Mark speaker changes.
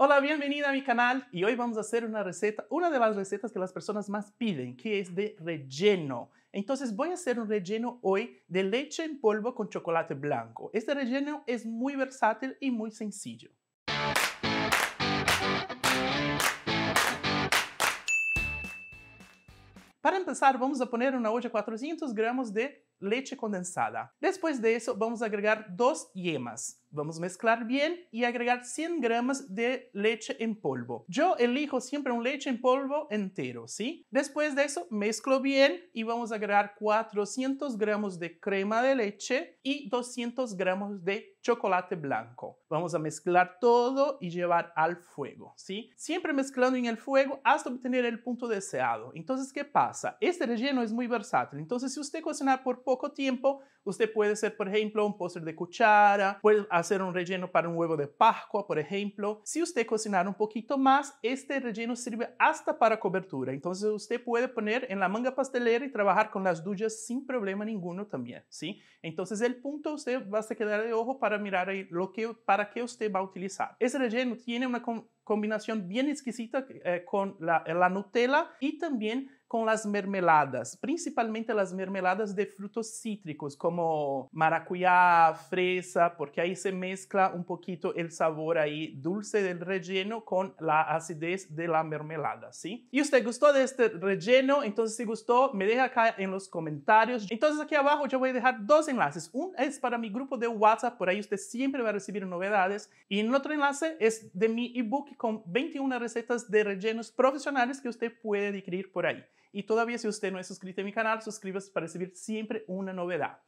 Speaker 1: Hola, bienvenida a mi canal y hoy vamos a hacer una receta, una de las recetas que las personas más piden, que es de relleno. Entonces voy a hacer un relleno hoy de leche en polvo con chocolate blanco. Este relleno es muy versátil y muy sencillo. Para empezar, vamos a poner en una olla 400 gramos de leche condensada. Después de eso vamos a agregar dos yemas. Vamos a mezclar bien y agregar 100 gramos de leche en polvo. Yo elijo siempre un leche en polvo entero, ¿sí? Después de eso mezclo bien y vamos a agregar 400 gramos de crema de leche y 200 gramos de chocolate blanco. Vamos a mezclar todo y llevar al fuego, ¿sí? Siempre mezclando en el fuego hasta obtener el punto deseado. Entonces, ¿qué pasa? Este relleno es muy versátil. Entonces, si usted cocina por poco tiempo, usted puede hacer, por ejemplo, un postre de cuchara, puede hacer un relleno para un huevo de Pascua, por ejemplo. Si usted cocinar un poquito más, este relleno sirve hasta para cobertura. Entonces usted puede poner en la manga pastelera y trabajar con las duchas sin problema ninguno también, ¿sí? Entonces el punto usted va a quedar de ojo para mirar lo que, para qué usted va a utilizar. Ese relleno tiene una combinación bien exquisita eh, con la, la Nutella y también con las mermeladas, principalmente las mermeladas de frutos cítricos como maracuyá, fresa, porque ahí se mezcla un um poquito el sabor ahí dulce del relleno con la acidez de la mermelada, ¿sí? ¿Y e usted gustó de este relleno? Entonces, si gustó, me deja acá en em los comentarios. Entonces, aquí abajo yo voy a dejar dos enlaces. Un um es para mi grupo de WhatsApp, por ahí usted siempre va a recibir novedades. Y e el otro enlace es de mi ebook con 21 e recetas de rellenos profesionales que usted puede adquirir por ahí. Y todavía si usted no es suscrito a mi canal, suscríbase para recibir siempre una novedad.